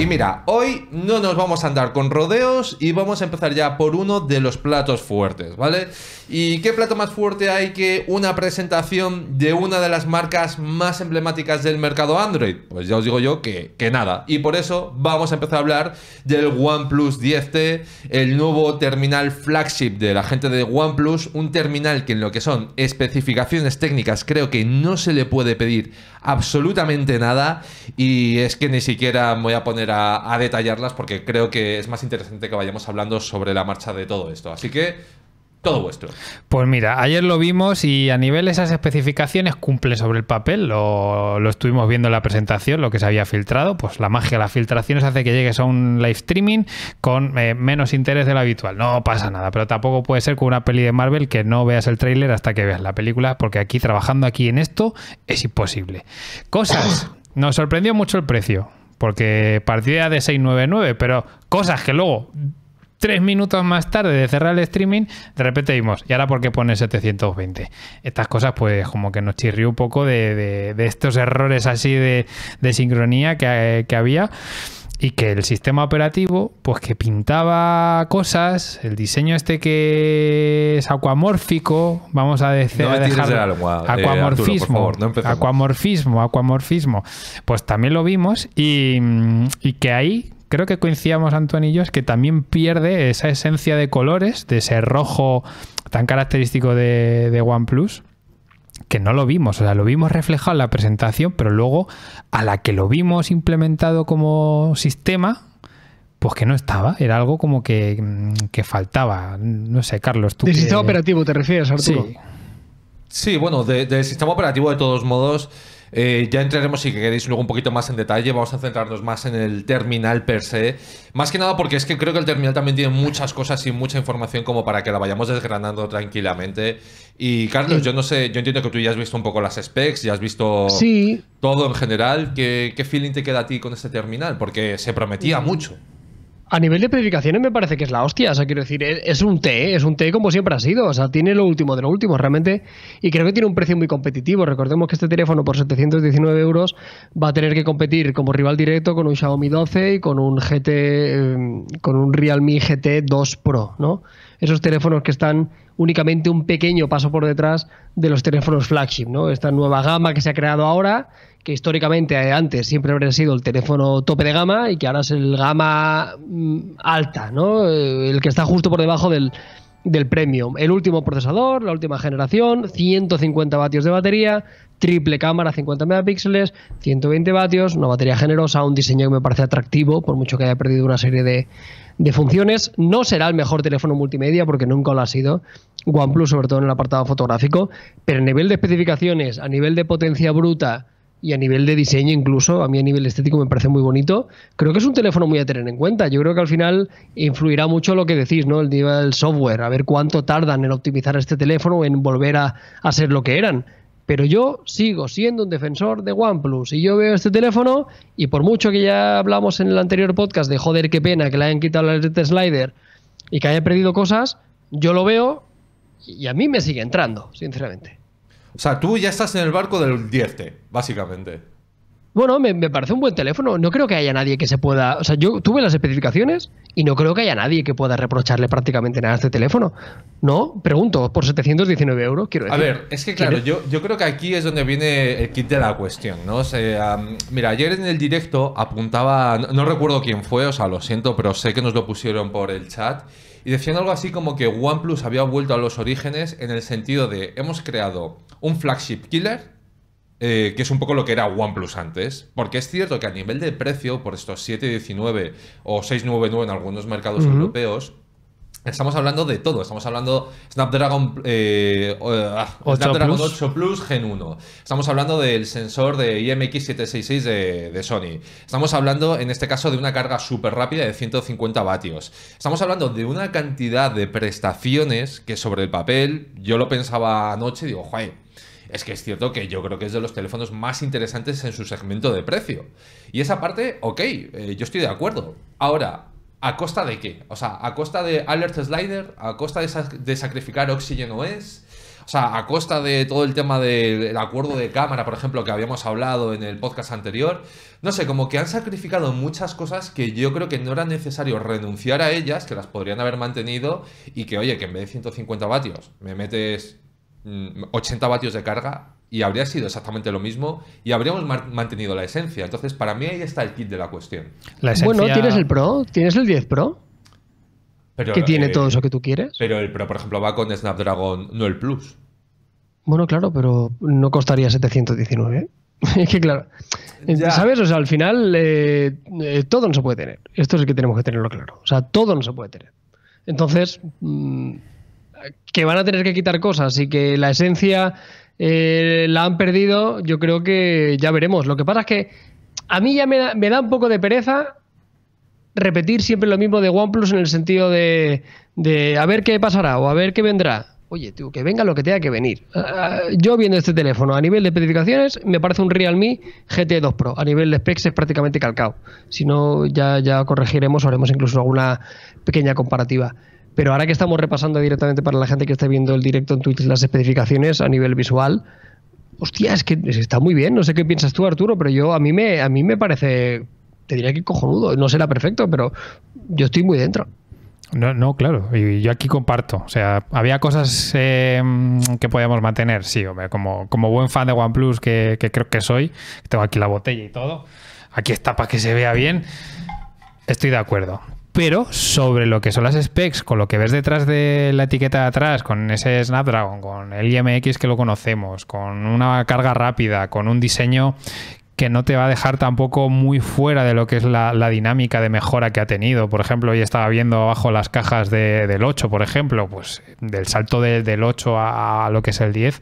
Y mira, hoy no nos vamos a andar con rodeos y vamos a empezar ya por uno de los platos fuertes, ¿vale? ¿Y qué plato más fuerte hay que una presentación de una de las marcas más emblemáticas del mercado Android? Pues ya os digo yo que, que nada. Y por eso vamos a empezar a hablar del OnePlus 10T, el nuevo terminal flagship de la gente de OnePlus, un terminal que en lo que son especificaciones técnicas creo que no se le puede pedir absolutamente nada y es que ni siquiera voy a poner a, detallarlas porque creo que es más interesante que vayamos hablando sobre la marcha de todo esto. Así que... Todo vuestro. Pues mira, ayer lo vimos y a nivel esas especificaciones cumple sobre el papel, lo, estuvimos viendo en la presentación, lo que se había filtrado, pues la magia de las filtraciones hace que llegues a un live streaming con eh, menos interés de lo habitual, no pasa nada, pero tampoco puede ser con una peli de Marvel que no veas el tráiler hasta que veas la película, porque aquí trabajando aquí en esto es imposible. Cosas, nos sorprendió mucho el precio. Porque partida de 699, pero cosas que luego, tres minutos más tarde de cerrar el streaming, de repente vimos, ¿y ahora por qué pone 720? Estas cosas, pues, como que nos chirrió un poco de, estos errores así de, sincronía que había y que el sistema operativo, pues que pintaba cosas, el diseño este que es acuamórfico, vamos a, decir eh, acuamorfismo, acuamorfismo, acuamorfismo. Pues también lo vimos y, mm, que ahí creo que coincidíamos Antonio y yo, es que también pierde esa esencia de colores, de ese rojo tan característico de, de OnePlus, que no lo vimos, o sea, lo vimos reflejado en la presentación, pero luego a la que lo vimos implementado como sistema, pues que no estaba, era algo como que, que faltaba. No sé, Carlos, tú. sistema operativo te refieres, Arturo. Sí, sí bueno, del de sistema operativo, de todos modos, eh, ya entraremos si queréis luego un poquito más en detalle. Vamos a centrarnos más en el terminal per se. Más que nada porque es que creo que el terminal también tiene muchas cosas y mucha información como para que la vayamos desgranando tranquilamente. Y Carlos, yo no sé, yo entiendo que tú ya has visto un poco las specs, ya has visto todo en general. ¿Qué feeling te queda a ti con este terminal? Porque se prometía mm. mucho. A nivel de predicaciones me parece que es la hostia. O sea, quiero decir, es un T, es un T como siempre ha sido. O sea, tiene lo último de lo último, realmente. Y creo que tiene un precio muy competitivo. Recordemos que este teléfono por 719 euros va a tener que competir como rival directo con un Xiaomi 12 y con un GT, em, con un Realme GT 2 Pro, ¿no? Esos teléfonos que están únicamente un pequeño paso por detrás de los teléfonos flagship, ¿no? Esta nueva gama que se ha creado ahora que históricamente antes siempre habría sido el teléfono tope de gama y que ahora es el gama mm, alta, ¿no? Eh, el que está justo por debajo del, del premium. El último procesador, la última generación, 150 vatios de batería, triple cámara, 50 megapíxeles, 120 vatios, una batería generosa, un diseño que me parece atractivo, por mucho que haya perdido una serie de, de funciones. No será el mejor teléfono multimedia porque nunca lo ha sido. OnePlus, sobre todo en el apartado fotográfico, pero a nivel de especificaciones, a nivel de potencia bruta, y a nivel de diseño incluso, a mí a nivel estético me parece muy bonito. Creo que es un teléfono muy a tener en cuenta. Yo creo que al final influirá mucho lo que decís, ¿no? El nivel del software, a ver cuánto tardan en optimizar este teléfono, en volver a, a ser lo que eran. Pero yo sigo siendo un defensor de OnePlus y yo veo este teléfono y por mucho que ya hablamos en el anterior podcast de joder, qué pena que le hayan quitado el slider y que haya perdido cosas, yo lo veo y a mí me sigue entrando, sinceramente. O sea, tú ya estás en el barco del 10, básicamente. Bueno, me, parece un buen teléfono. No creo que haya nadie que se pueda. O sea, yo tuve las especificaciones y no creo que haya nadie que pueda reprocharle prácticamente nada a este teléfono. No, pregunto, por 719 euros, quiero decir. A ver, es que claro, yo, creo que aquí es donde viene el kit de la cuestión, ¿no? O sea, mira, ayer en el directo apuntaba. No, no recuerdo quién fue, o sea, lo siento, pero sé que nos lo pusieron por el chat. Y decían algo así como que OnePlus había vuelto a los orígenes en el sentido de hemos creado un flagship killer eh, que es un poco lo que era OnePlus antes. Porque es cierto que a nivel de precio, por estos 7,19 o 6,99 en algunos mercados europeos, Estamos hablando de todo, estamos hablando Snapdragon, eh, ah, Snapdragon 8 Plus Gen 1, estamos hablando del sensor de IMX766 de, Sony, estamos hablando en este caso de una carga súper rápida de 150 vatios, estamos hablando de una cantidad de prestaciones que sobre el papel yo lo pensaba anoche y digo, joder, es que es cierto que yo creo que es de los teléfonos más interesantes en su segmento de precio. Y esa parte, ok, eh, yo estoy de acuerdo. Ahora, ¿a costa de qué? O sea, ¿a costa de Alert Slider? ¿A costa de, de sacrificar Oxygen OS? O sea, a costa de todo el tema del acuerdo de cámara, por ejemplo, que habíamos hablado en el podcast anterior, no sé, como que han sacrificado muchas cosas que yo creo que no era necesario renunciar a ellas, que las podrían haber mantenido y que, oye, que en vez de 150 vatios me metes 80 mm, vatios de carga y habría sido exactamente lo mismo y habríamos mantenido la esencia. Entonces, para mí ahí está el kit de la cuestión. Bueno, tienes el Pro, tienes el 10 Pro. que tiene eh, todo eso que tú quieres. Pero el Pro, por ejemplo, va con Snapdragon, no el Plus. Bueno, claro, pero no costaría 719. ¿eh? es que claro, eh, ya. ¿sabes? O sea, al final todo no se puede tener. Esto es que tenemos que tenerlo claro. O sea, todo no se puede tener. Entonces... Mm, que van a tener que quitar cosas y que la esencia eh, la han perdido, yo creo que ya veremos. Lo que pasa es que a mí ya me da, un poco de pereza repetir siempre lo mismo de OnePlus en el sentido de, a ver qué pasará o a ver qué vendrá. Oye, tío, que venga lo que tenga que venir. Ah, ah, yo viendo este teléfono a nivel de especificaciones, me parece un Realme GT2 Pro. A nivel de specs es prácticamente calcado. Si no, ya, ya corregiremos o haremos incluso alguna pequeña comparativa. Pero ahora que estamos repasando directamente para la gente que está viendo el directo en Twitch las especificaciones a nivel visual, hostia, es que está muy bien. No sé qué piensas tú, Arturo, pero yo a mí me, a mí me parece, te diría que cojonudo. No será perfecto, pero yo estoy muy dentro. No, no, claro. Y yo aquí comparto. O sea, había cosas eh, que podíamos mantener, sí, hombre. Como, como buen fan de OnePlus que, que creo que soy, tengo aquí la botella y todo. Aquí está para que se vea bien. Estoy de acuerdo pero sobre lo que son las specs, con lo que ves detrás de la etiqueta de atrás, con ese Snapdragon, con el IMX que lo conocemos, con una carga rápida, con un diseño que no te va a dejar tampoco muy fuera de lo que es la, dinámica de mejora que ha tenido. Por ejemplo, hoy estaba viendo abajo las cajas del 8, por ejemplo, pues del salto del 8 a, a, lo que es el 10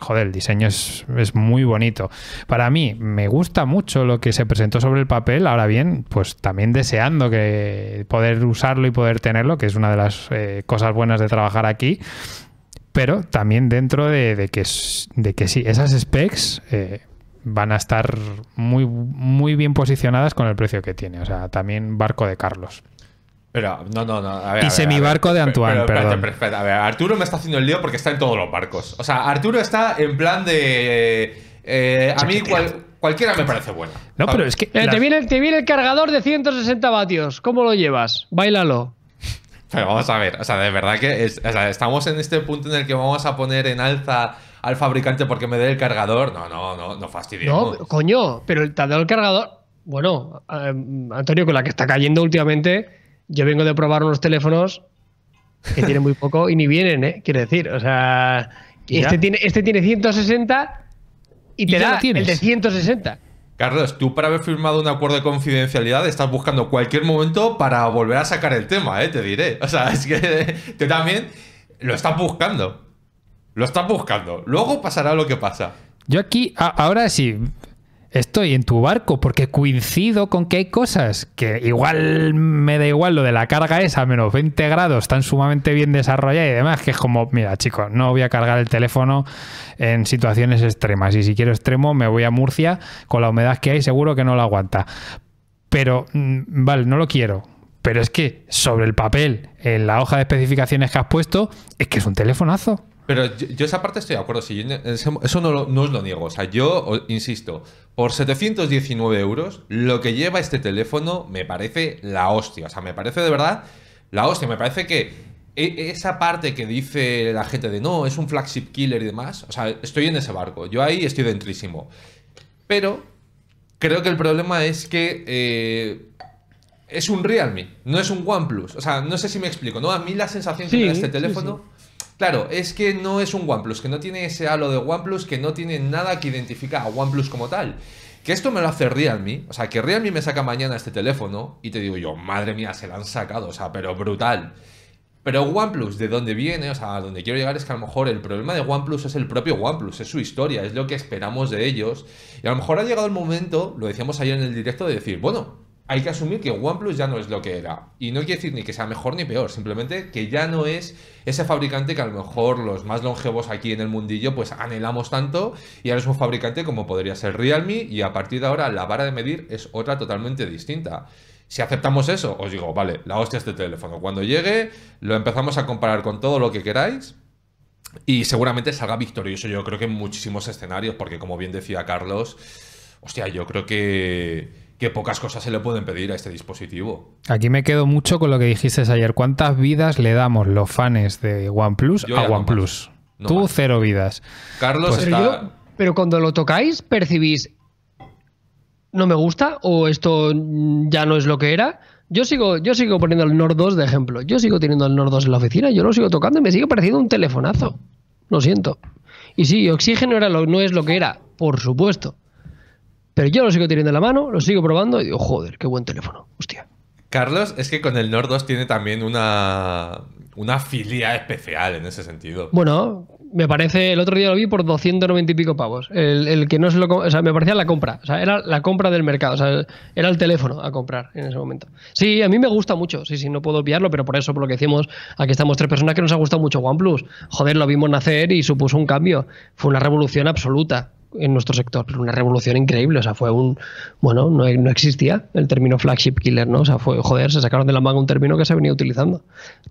joder, el diseño es, muy bonito. Para mí, me gusta mucho lo que se presentó sobre el papel. Ahora bien, pues también deseando que poder usarlo y poder tenerlo, que es una de las eh, cosas buenas de trabajar aquí. Pero también dentro de, que, de que sí, esas specs eh, van a estar muy, muy bien posicionadas con el precio que tiene. O sea, también barco de Carlos. Pero, no, no, no. A ver, y semibarco de Antoine, perdón. a ver, Arturo me está haciendo el lío porque está en todos los barcos. O sea, Arturo está en plan de. Eh, eh, a mí cualquiera me parece bueno. No, pero es que. Eh, te, viene, el cargador de 160 vatios. ¿Cómo lo llevas? Bailalo. Pero vamos a ver, o sea, de verdad que estamos en este punto en el que vamos a poner en alza al fabricante porque me dé el cargador. No, no, no, no No, coño, pero el, te ha dado el cargador. Bueno, Antonio, con la que está cayendo últimamente yo vengo de probar unos teléfonos que tienen muy poco y ni vienen, ¿eh? Quiero decir, o sea, este tiene, este tiene 160 y te da el de 160. Carlos, tú para haber firmado un acuerdo de confidencialidad estás buscando cualquier momento para volver a sacar el tema, ¿eh? te diré. O sea, es que tú también lo estás buscando. Lo estás buscando. Luego pasará lo que pasa. Yo aquí, ahora sí, estoy en tu barco porque coincido con que hay cosas que igual me da igual lo de la carga esa, menos 20 grados, están sumamente bien desarrolladas y demás, que es como, mira chicos, no voy a cargar el teléfono en situaciones extremas y si quiero extremo me voy a Murcia con la humedad que hay, seguro que no la aguanta. Pero, mm, vale, no lo quiero. Pero es que sobre el papel, en la hoja de especificaciones que has puesto, es que es un telefonazo. Pero yo, esa parte estoy de acuerdo, eso no, os lo niego. O sea, yo insisto, por 719 euros, lo que lleva este teléfono me parece la hostia. O sea, me parece de verdad la hostia. Me parece que e, esa parte que dice la gente de no, es un flagship killer y demás. O sea, estoy en ese barco. Yo ahí estoy dentrísimo. Pero creo que el problema es que. Eh, es un Realme, no es un OnePlus. O sea, no sé si me explico, ¿no? A mí la sensación que tiene este teléfono Claro, es que no es un OnePlus, que no tiene ese halo de OnePlus, que no tiene nada que identifica a OnePlus como tal. Que esto me lo hace Realme, o sea, que Realme me saca mañana este teléfono y te digo yo, madre mía, se lo han sacado, o sea, pero brutal. Pero OnePlus, de dónde viene, o sea, a donde quiero llegar es que a lo mejor el problema de OnePlus es el propio OnePlus, es su historia, es lo que esperamos de ellos. Y a lo mejor ha llegado el momento, lo decíamos ayer en el directo, de decir, bueno, hay que asumir que OnePlus ya no es lo que era. Y no quiere decir ni que sea mejor ni peor, simplemente que ya no es ese fabricante que a lo mejor los más longevos aquí en el mundillo pues anhelamos tanto y ahora es un fabricante como podría ser Realme y a partir de ahora la vara de medir es otra totalmente distinta. Si aceptamos eso, os digo, vale, la hostia este teléfono. Cuando llegue, lo empezamos a comparar con todo lo que queráis, y seguramente salga victorioso, yo creo que en muchísimos escenarios, porque como bien decía Carlos, hostia, yo creo que que pocas cosas se le pueden pedir a este dispositivo. Aquí me quedo mucho con lo que dijiste ayer. ¿Cuántas vidas le damos los fans de OnePlus a OnePlus? Tú cero vidas. Carlos pues pero, cuando lo tocáis, percibís no me gusta o esto ya no es lo que era. Yo sigo, yo sigo poniendo el Nord 2 de ejemplo. Yo sigo teniendo el Nord 2 en la oficina, yo lo sigo tocando y me sigue pareciendo un telefonazo. Lo siento. Y sí, oxígeno era no es lo que era, por supuesto. Pero yo lo sigo teniendo en la mano, lo sigo probando y digo, joder, qué buen teléfono, hostia. Carlos, es que con el Nord 2 tiene también una, una filia especial en ese sentido. Bueno, me parece, el otro día lo vi por 290 y pico pavos. El, que no se lo. O sea, me parecía la compra. O sea, era la compra del mercado. O sea, era el teléfono a comprar en ese momento. Sí, a mí me gusta mucho. Sí, sí, no puedo obviarlo, pero por eso, por lo que decimos, aquí estamos tres personas que nos ha gustado mucho OnePlus. Joder, lo vimos nacer y supuso un cambio. Fue una revolución absoluta en nuestro sector, pero una revolución increíble, o sea, fue un, bueno, no, existía el término flagship killer, ¿no? O sea, fue, joder, se sacaron de la manga un término que se venía utilizando,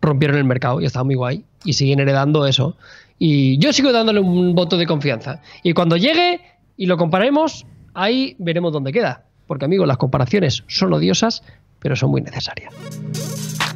rompieron el mercado y estaba muy guay, y siguen heredando eso, y yo sigo dándole un voto de confianza, y cuando llegue y lo comparemos, ahí veremos dónde queda, porque amigos, las comparaciones son odiosas, pero son muy necesarias.